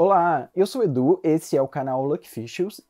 Olá, eu sou Edu, esse é o canal Luck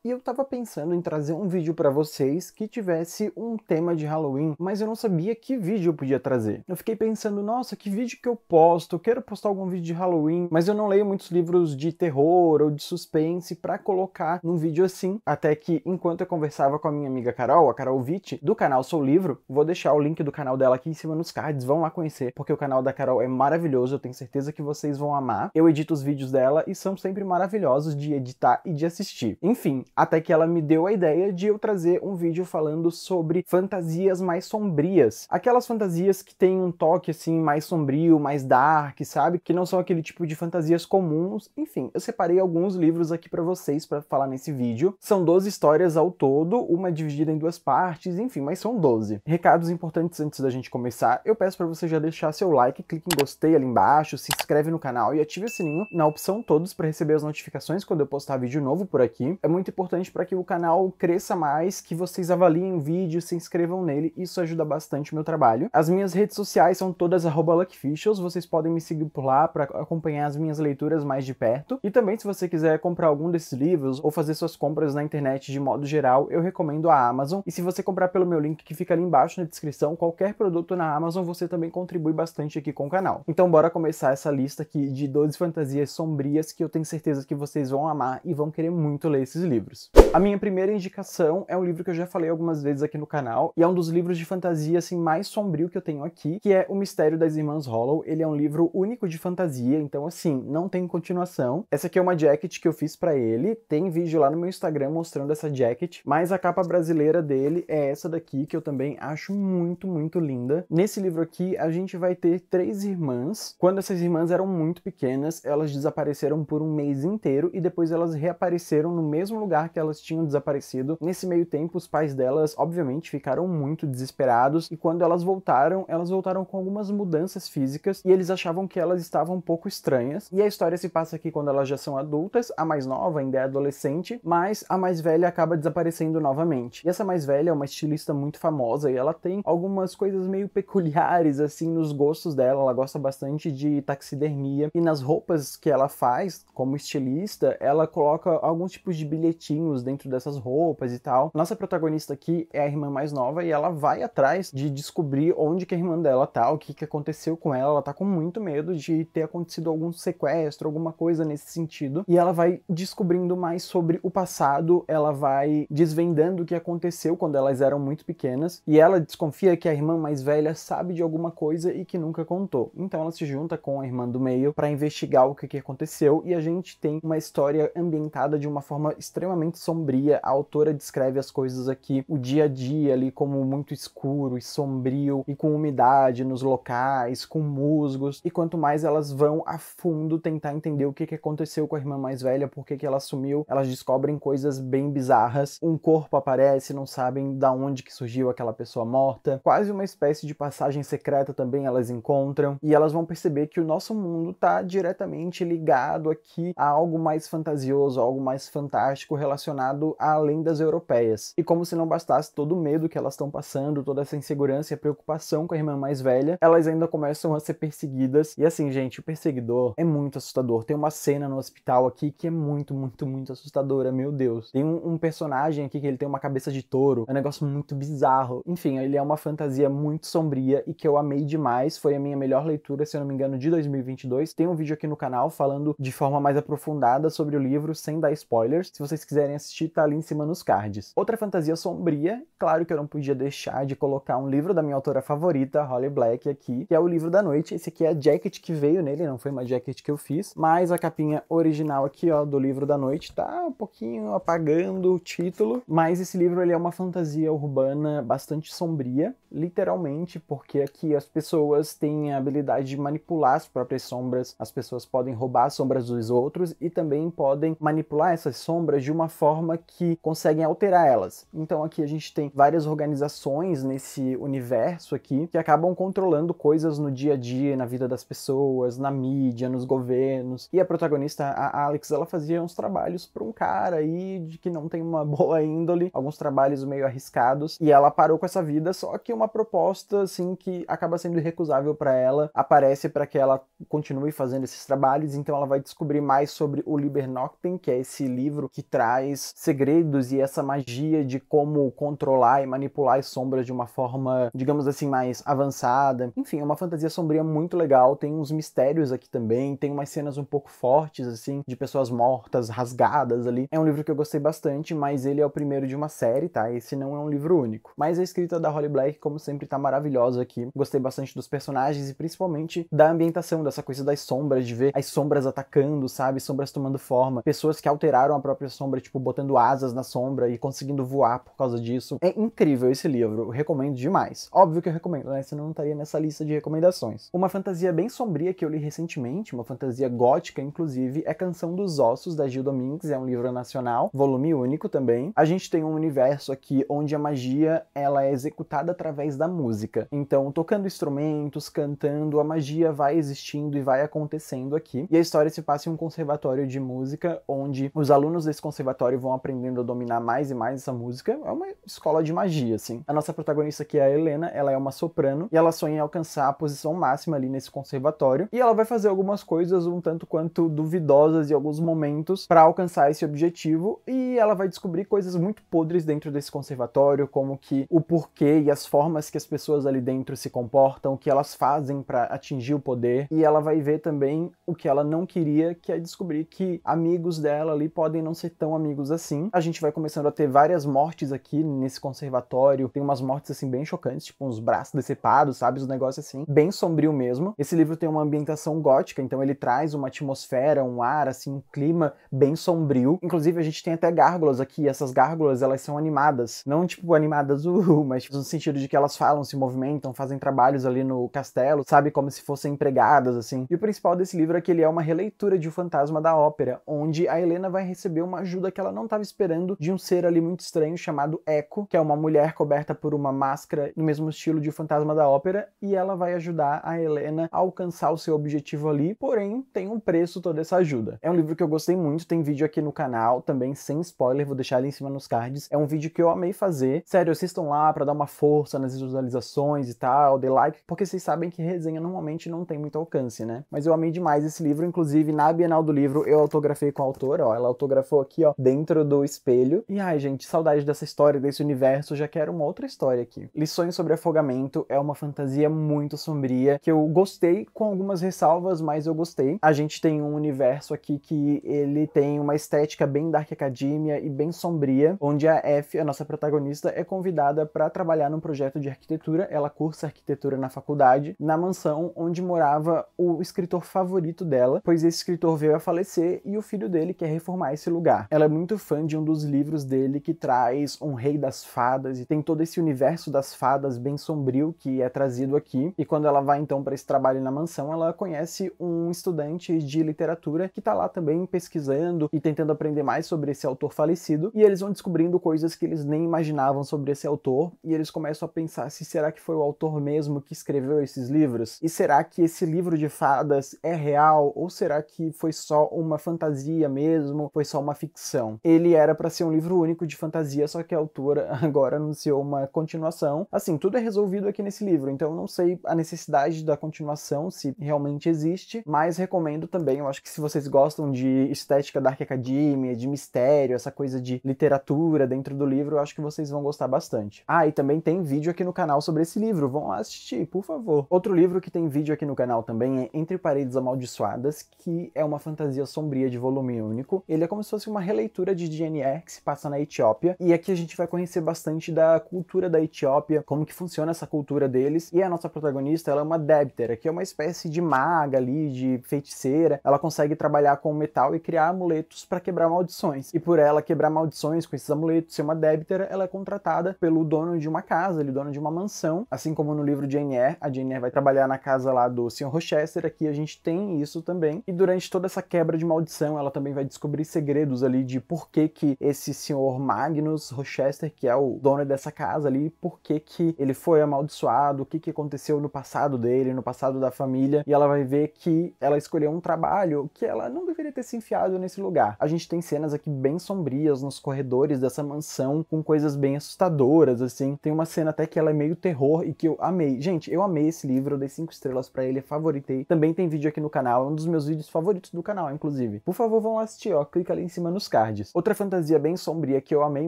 e eu tava pensando em trazer um vídeo para vocês que tivesse um tema de Halloween, mas eu não sabia que vídeo eu podia trazer. Eu fiquei pensando, nossa, que vídeo que eu posto? Eu quero postar algum vídeo de Halloween, mas eu não leio muitos livros de terror ou de suspense para colocar num vídeo assim. Até que enquanto eu conversava com a minha amiga Carol, a Carol Vitti, do canal Sou Livro, vou deixar o link do canal dela aqui em cima nos cards, vão lá conhecer, porque o canal da Carol é maravilhoso, eu tenho certeza que vocês vão amar. Eu edito os vídeos dela e são sempre maravilhosos de editar e de assistir. Enfim, até que ela me deu a ideia de eu trazer um vídeo falando sobre fantasias mais sombrias. Aquelas fantasias que têm um toque assim mais sombrio, mais dark, sabe? Que não são aquele tipo de fantasias comuns. Enfim, eu separei alguns livros aqui para vocês para falar nesse vídeo. São 12 histórias ao todo, uma dividida em duas partes, enfim, mas são 12. Recados importantes antes da gente começar. Eu peço para você já deixar seu like, clique em gostei ali embaixo, se inscreve no canal e ative o sininho na opção todos para receber as notificações quando eu postar vídeo novo por aqui. É muito importante para que o canal cresça mais, que vocês avaliem o vídeo, se inscrevam nele, isso ajuda bastante o meu trabalho. As minhas redes sociais são todas @luckficials, vocês podem me seguir por lá para acompanhar as minhas leituras mais de perto. E também se você quiser comprar algum desses livros ou fazer suas compras na internet de modo geral, eu recomendo a Amazon. E se você comprar pelo meu link que fica ali embaixo na descrição, qualquer produto na Amazon, você também contribui bastante aqui com o canal. Então bora começar essa lista aqui de 12 fantasias sombrias que eu tenho tenho certeza que vocês vão amar e vão querer muito ler esses livros. A minha primeira indicação é um livro que eu já falei algumas vezes aqui no canal e é um dos livros de fantasia assim mais sombrio que eu tenho aqui, que é O Mistério das Irmãs Hollow. Ele é um livro único de fantasia, então assim, não tem continuação. Essa aqui é uma jacket que eu fiz para ele, tem vídeo lá no meu Instagram mostrando essa jacket, mas a capa brasileira dele é essa daqui que eu também acho muito, muito linda. Nesse livro aqui a gente vai ter três irmãs. Quando essas irmãs eram muito pequenas, elas desapareceram por um um mês inteiro e depois elas reapareceram no mesmo lugar que elas tinham desaparecido. Nesse meio tempo, os pais delas, obviamente, ficaram muito desesperados e quando elas voltaram, elas voltaram com algumas mudanças físicas e eles achavam que elas estavam um pouco estranhas. E a história se passa aqui quando elas já são adultas, a mais nova ainda é adolescente, mas a mais velha acaba desaparecendo novamente. E essa mais velha é uma estilista muito famosa e ela tem algumas coisas meio peculiares assim nos gostos dela. Ela gosta bastante de taxidermia e nas roupas que ela faz como estilista, ela coloca alguns tipos de bilhetinhos dentro dessas roupas e tal. Nossa protagonista aqui é a irmã mais nova e ela vai atrás de descobrir onde que a irmã dela tá, o que que aconteceu com ela. Ela tá com muito medo de ter acontecido algum sequestro, alguma coisa nesse sentido. E ela vai descobrindo mais sobre o passado, ela vai desvendando o que aconteceu quando elas eram muito pequenas. E ela desconfia que a irmã mais velha sabe de alguma coisa e que nunca contou. Então ela se junta com a irmã do meio para investigar o que que aconteceu e a gente gente tem uma história ambientada de uma forma extremamente sombria. A autora descreve as coisas aqui, o dia a dia ali como muito escuro e sombrio e com umidade nos locais, com musgos. E quanto mais elas vão a fundo tentar entender o que, que aconteceu com a irmã mais velha, por que, que ela sumiu, elas descobrem coisas bem bizarras. Um corpo aparece, não sabem da onde que surgiu aquela pessoa morta. Quase uma espécie de passagem secreta também elas encontram e elas vão perceber que o nosso mundo está diretamente ligado aqui aqui a algo mais fantasioso, algo mais fantástico relacionado a lendas europeias. E como se não bastasse todo o medo que elas estão passando, toda essa insegurança e a preocupação com a irmã mais velha, elas ainda começam a ser perseguidas. E assim, gente, o perseguidor é muito assustador. Tem uma cena no hospital aqui que é muito, muito, muito assustadora, meu Deus. Tem um, um personagem aqui que ele tem uma cabeça de touro, é um negócio muito bizarro. Enfim, ele é uma fantasia muito sombria e que eu amei demais. Foi a minha melhor leitura, se eu não me engano, de 2022. Tem um vídeo aqui no canal falando de forma forma mais aprofundada sobre o livro, sem dar spoilers. Se vocês quiserem assistir, tá ali em cima nos cards. Outra fantasia sombria, claro que eu não podia deixar de colocar um livro da minha autora favorita, Holly Black, aqui, que é o Livro da Noite. Esse aqui é a jacket que veio nele, não foi uma jacket que eu fiz, mas a capinha original aqui, ó, do Livro da Noite, tá um pouquinho apagando o título, mas esse livro ele é uma fantasia urbana bastante sombria, literalmente, porque aqui as pessoas têm a habilidade de manipular as próprias sombras, as pessoas podem roubar as sombras dos outros e também podem manipular essas sombras de uma forma que conseguem alterar elas. Então aqui a gente tem várias organizações nesse universo aqui que acabam controlando coisas no dia a dia, na vida das pessoas, na mídia, nos governos. E a protagonista, a Alex, ela fazia uns trabalhos para um cara aí de que não tem uma boa índole, alguns trabalhos meio arriscados, e ela parou com essa vida, só que uma proposta assim que acaba sendo irrecusável para ela aparece para que ela continue fazendo esses trabalhos, então ela vai descobrir descobrir mais sobre o Liber Nocten, que é esse livro que traz segredos e essa magia de como controlar e manipular as sombras de uma forma, digamos assim, mais avançada. Enfim, é uma fantasia sombria muito legal, tem uns mistérios aqui também, tem umas cenas um pouco fortes, assim, de pessoas mortas, rasgadas ali. É um livro que eu gostei bastante, mas ele é o primeiro de uma série, tá? Esse não é um livro único. Mas a escrita da Holly Black, como sempre, tá maravilhosa aqui. Gostei bastante dos personagens e principalmente da ambientação, dessa coisa das sombras, de ver as sombras atacando, sabe? Sombras tomando forma. Pessoas que alteraram a própria sombra, tipo, botando asas na sombra e conseguindo voar por causa disso. É incrível esse livro, eu recomendo demais. Óbvio que eu recomendo, né? Senão não estaria nessa lista de recomendações. Uma fantasia bem sombria que eu li recentemente, uma fantasia gótica, inclusive, é Canção dos Ossos, da Gil Domingues, é um livro nacional, volume único também. A gente tem um universo aqui onde a magia, ela é executada através da música. Então, tocando instrumentos, cantando, a magia vai existindo e vai acontecendo aqui. E a história se passa em um conservatório de música onde os alunos desse conservatório vão aprendendo a dominar mais e mais essa música. É uma escola de magia, assim. A nossa protagonista aqui é a Helena, ela é uma soprano e ela sonha em alcançar a posição máxima ali nesse conservatório e ela vai fazer algumas coisas um tanto quanto duvidosas em alguns momentos para alcançar esse objetivo e ela vai descobrir coisas muito podres dentro desse conservatório, como que o porquê e as formas que as pessoas ali dentro se comportam, o que elas fazem para atingir o poder e ela vai ver também o que ela não queria que que é descobrir que amigos dela ali podem não ser tão amigos assim. A gente vai começando a ter várias mortes aqui nesse conservatório. Tem umas mortes assim bem chocantes, tipo uns braços decepados, sabe? Os um negócios assim, bem sombrio mesmo. Esse livro tem uma ambientação gótica, então ele traz uma atmosfera, um ar assim, um clima bem sombrio. Inclusive a gente tem até gárgulas aqui, essas gárgulas elas são animadas, não tipo animadas uhul, mas no sentido de que elas falam, se movimentam, fazem trabalhos ali no castelo, sabe, como se fossem empregadas assim. E o principal desse livro é que ele é uma releitura de Fantasma da Ópera, onde a Helena vai receber uma ajuda que ela não estava esperando de um ser ali muito estranho chamado Echo, que é uma mulher coberta por uma máscara no mesmo estilo de Fantasma da Ópera, e ela vai ajudar a Helena a alcançar o seu objetivo ali, porém tem um preço toda essa ajuda. É um livro que eu gostei muito, tem vídeo aqui no canal também, sem spoiler, vou deixar ali em cima nos cards. É um vídeo que eu amei fazer. Sério, assistam lá para dar uma força nas visualizações e tal, dê like, porque vocês sabem que resenha normalmente não tem muito alcance, né? Mas eu amei demais esse livro, inclusive na Bienal final do livro eu autografei com a autora, ó. Ela autografou aqui, ó, dentro do espelho. E ai, gente, saudade dessa história, desse universo, já quero uma outra história aqui. Lições sobre afogamento é uma fantasia muito sombria que eu gostei com algumas ressalvas, mas eu gostei. A gente tem um universo aqui que ele tem uma estética bem Dark Academia e bem sombria, onde a F, a nossa protagonista, é convidada para trabalhar num projeto de arquitetura. Ela cursa arquitetura na faculdade, na mansão onde morava o escritor favorito dela, pois esse escritor veio a falecer e o filho dele quer reformar esse lugar. Ela é muito fã de um dos livros dele que traz um rei das fadas e tem todo esse universo das fadas bem sombrio que é trazido aqui. E quando ela vai então para esse trabalho na mansão, ela conhece um estudante de literatura que está lá também pesquisando e tentando aprender mais sobre esse autor falecido. E eles vão descobrindo coisas que eles nem imaginavam sobre esse autor e eles começam a pensar se será que foi o autor mesmo que escreveu esses livros? E será que esse livro de fadas é real ou será que foi só uma fantasia mesmo, foi só uma ficção. Ele era para ser um livro único de fantasia, só que a autora agora anunciou uma continuação. Assim, tudo é resolvido aqui nesse livro, então não sei a necessidade da continuação, se realmente existe, mas recomendo também. Eu acho que se vocês gostam de estética Dark Academia, de mistério, essa coisa de literatura dentro do livro, eu acho que vocês vão gostar bastante. Ah, e também tem vídeo aqui no canal sobre esse livro, vão lá assistir, por favor. Outro livro que tem vídeo aqui no canal também é Entre Paredes Amaldiçoadas, que é um uma fantasia sombria de volume único. Ele é como se fosse uma releitura de DNA que se passa na Etiópia. E aqui a gente vai conhecer bastante da cultura da Etiópia, como que funciona essa cultura deles. E a nossa protagonista, ela é uma débitera, que é uma espécie de maga ali, de feiticeira. Ela consegue trabalhar com metal e criar amuletos para quebrar maldições. E por ela quebrar maldições com esses amuletos, ser uma débitera, ela é contratada pelo dono de uma casa, ele é dono de uma mansão. Assim como no livro de Jane Eyre, a Jane Eyre vai trabalhar na casa lá do Sr. Rochester. Aqui a gente tem isso também. E durante toda toda essa quebra de maldição, ela também vai descobrir segredos ali de por que que esse senhor Magnus Rochester, que é o dono dessa casa ali, por que que ele foi amaldiçoado, o que que aconteceu no passado dele, no passado da família, e ela vai ver que ela escolheu um trabalho que ela não deveria ter se enfiado nesse lugar. A gente tem cenas aqui bem sombrias nos corredores dessa mansão, com coisas bem assustadoras, assim. Tem uma cena até que ela é meio terror e que eu amei. Gente, eu amei esse livro, eu dei cinco estrelas para ele, favoritei. Também tem vídeo aqui no canal, é um dos meus vídeos favoritos do canal, inclusive. Por favor, vão lá assistir, ó. Clica ali em cima nos cards. Outra fantasia bem sombria que eu amei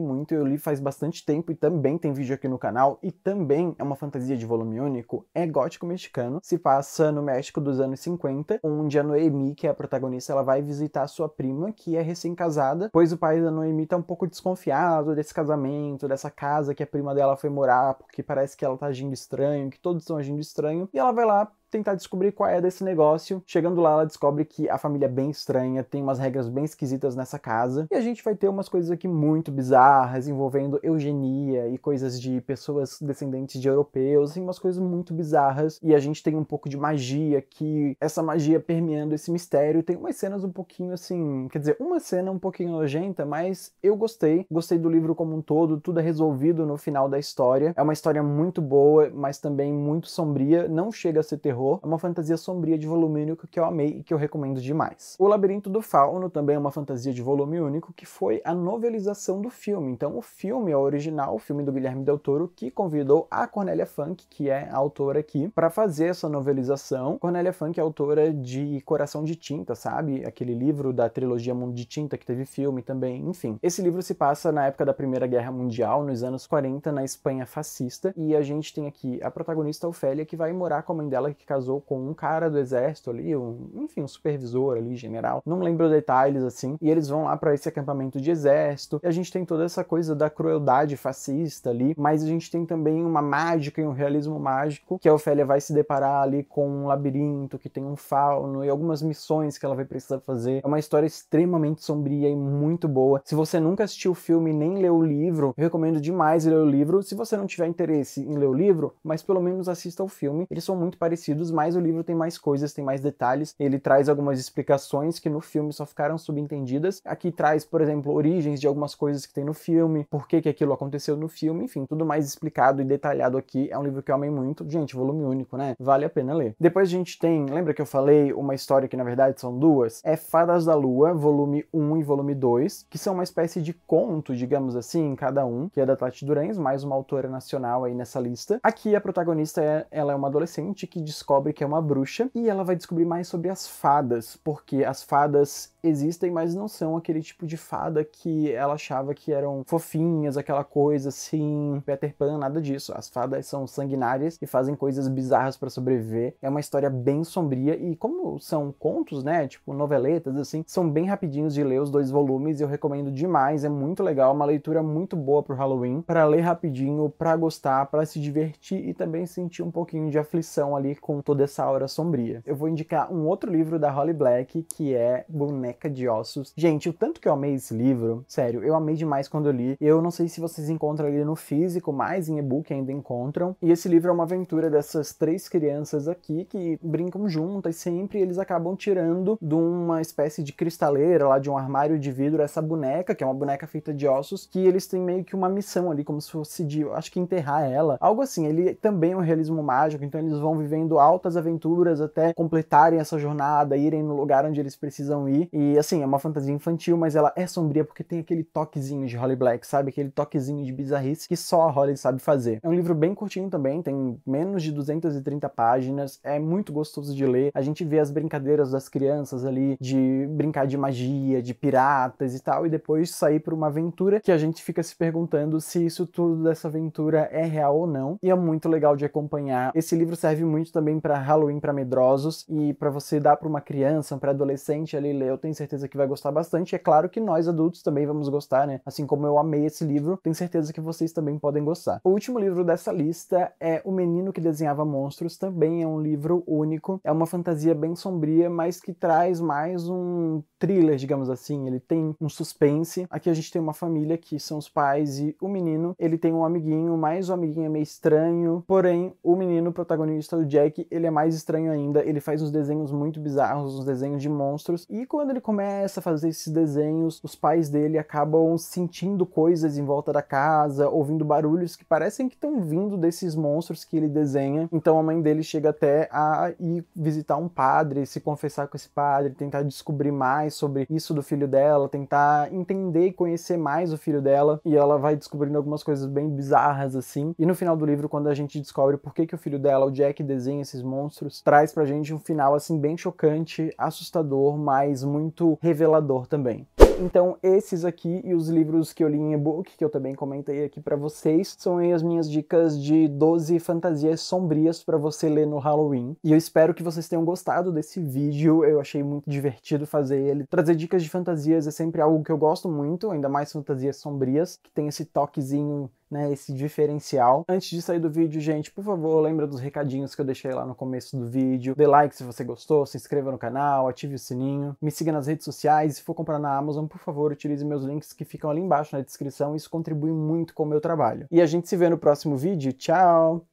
muito, eu li faz bastante tempo e também tem vídeo aqui no canal, e também é uma fantasia de volume único, é gótico mexicano. Se passa no México dos anos 50, onde a Noemi, que é a protagonista, ela vai visitar sua prima, que é recém-casada, pois o pai da Noemi tá um pouco desconfiado desse casamento, dessa casa que a prima dela foi morar, porque parece que ela tá agindo estranho, que todos estão agindo estranho, e ela vai lá tentar descobrir qual é desse negócio. Chegando lá, ela descobre que a família é bem estranha, tem umas regras bem esquisitas nessa casa, e a gente vai ter umas coisas aqui muito bizarras envolvendo eugenia e coisas de pessoas descendentes de europeus, assim, umas coisas muito bizarras, e a gente tem um pouco de magia que essa magia permeando esse mistério, tem umas cenas um pouquinho assim, quer dizer, uma cena um pouquinho nojenta, mas eu gostei, gostei do livro como um todo, tudo é resolvido no final da história. É uma história muito boa, mas também muito sombria, não chega a ser terror terror, é uma fantasia sombria de volume único que eu amei e que eu recomendo demais. O Labirinto do Fauno também é uma fantasia de volume único que foi a novelização do filme. Então, o filme é o original, o filme do Guilherme Del Toro, que convidou a Cornélia Funk, que é a autora aqui, para fazer essa novelização. Cornélia Funk é autora de Coração de Tinta, sabe? Aquele livro da trilogia Mundo de Tinta que teve filme também, enfim. Esse livro se passa na época da Primeira Guerra Mundial, nos anos 40, na Espanha fascista, e a gente tem aqui a protagonista Ofélia que vai morar com a mãe dela que casou com um cara do exército ali, um, enfim, um supervisor ali, general. Não lembro detalhes assim. E eles vão lá para esse acampamento de exército. E a gente tem toda essa coisa da crueldade fascista ali, mas a gente tem também uma mágica e um realismo mágico que a Ofélia vai se deparar ali com um labirinto que tem um fauno e algumas missões que ela vai precisar fazer. É uma história extremamente sombria e muito boa. Se você nunca assistiu o filme nem leu o livro, eu recomendo demais ler o livro. Se você não tiver interesse em ler o livro, mas pelo menos assista o filme. Eles são muito parecidos sentidos, mas o livro tem mais coisas, tem mais detalhes. Ele traz algumas explicações que no filme só ficaram subentendidas. Aqui traz, por exemplo, origens de algumas coisas que tem no filme, por que, que aquilo aconteceu no filme, enfim, tudo mais explicado e detalhado aqui. É um livro que eu amei muito. Gente, volume único, né? Vale a pena ler. Depois a gente tem, lembra que eu falei uma história que na verdade são duas? É Fadas da Lua, volume 1 e volume 2, que são uma espécie de conto, digamos assim, cada um, que é da Tati Durães, mais uma autora nacional aí nessa lista. Aqui a protagonista é, ela é uma adolescente que descobre descobre que é uma bruxa e ela vai descobrir mais sobre as fadas, porque as fadas existem, mas não são aquele tipo de fada que ela achava que eram fofinhas, aquela coisa assim, Peter Pan, nada disso. As fadas são sanguinárias e fazem coisas bizarras para sobreviver. É uma história bem sombria e como são contos, né, tipo noveletas assim, são bem rapidinhos de ler os dois volumes e eu recomendo demais, é muito legal, uma leitura muito boa pro Halloween, para ler rapidinho, para gostar, para se divertir e também sentir um pouquinho de aflição ali com toda essa aura sombria. Eu vou indicar um outro livro da Holly Black que é Boneca de Ossos. Gente, o tanto que eu amei esse livro, sério, eu amei demais quando eu li. Eu não sei se vocês encontram ele no físico, mas em e-book ainda encontram. E esse livro é uma aventura dessas três crianças aqui que brincam juntas sempre e eles acabam tirando de uma espécie de cristaleira lá de um armário de vidro essa boneca, que é uma boneca feita de ossos, que eles têm meio que uma missão ali, como se fosse de, acho que enterrar ela. Algo assim, ele também é um realismo mágico, então eles vão vivendo altas aventuras até completarem essa jornada, irem no lugar onde eles precisam ir. E e assim, é uma fantasia infantil, mas ela é sombria porque tem aquele toquezinho de Holly Black, sabe? Aquele toquezinho de bizarrice que só a Holly sabe fazer. É um livro bem curtinho também, tem menos de 230 páginas, é muito gostoso de ler. A gente vê as brincadeiras das crianças ali de brincar de magia, de piratas e tal, e depois sair para uma aventura que a gente fica se perguntando se isso tudo dessa aventura é real ou não. E é muito legal de acompanhar. Esse livro serve muito também para Halloween para medrosos e para você dar para uma criança, para adolescente ali ler. Eu tenho tenho certeza que vai gostar bastante. É claro que nós adultos também vamos gostar, né? Assim como eu amei esse livro, tenho certeza que vocês também podem gostar. O último livro dessa lista é O Menino que Desenhava Monstros, também é um livro único. É uma fantasia bem sombria, mas que traz mais um thriller, digamos assim. Ele tem um suspense. Aqui a gente tem uma família que são os pais e o menino. Ele tem um amiguinho, mas o amiguinho é meio estranho. Porém, o menino o protagonista, o Jack, ele é mais estranho ainda. Ele faz uns desenhos muito bizarros, uns desenhos de monstros. E quando ele começa a fazer esses desenhos, os pais dele acabam sentindo coisas em volta da casa, ouvindo barulhos que parecem que estão vindo desses monstros que ele desenha. Então a mãe dele chega até a ir visitar um padre, se confessar com esse padre, tentar descobrir mais sobre isso do filho dela, tentar entender e conhecer mais o filho dela. E ela vai descobrindo algumas coisas bem bizarras assim. E no final do livro, quando a gente descobre por que, que o filho dela, o Jack, desenha esses monstros, traz pra gente um final assim bem chocante, assustador, mas muito muito revelador também. Então, esses aqui e os livros que eu li em e-book, que eu também comentei aqui para vocês, são as minhas dicas de 12 fantasias sombrias para você ler no Halloween. E eu espero que vocês tenham gostado desse vídeo. Eu achei muito divertido fazer ele. Trazer dicas de fantasias é sempre algo que eu gosto muito, ainda mais fantasias sombrias, que tem esse toquezinho né, esse diferencial. Antes de sair do vídeo, gente, por favor, lembra dos recadinhos que eu deixei lá no começo do vídeo. Dê like se você gostou, se inscreva no canal, ative o sininho, me siga nas redes sociais. Se for comprar na Amazon, por favor, utilize meus links que ficam ali embaixo na descrição. Isso contribui muito com o meu trabalho. E a gente se vê no próximo vídeo. Tchau!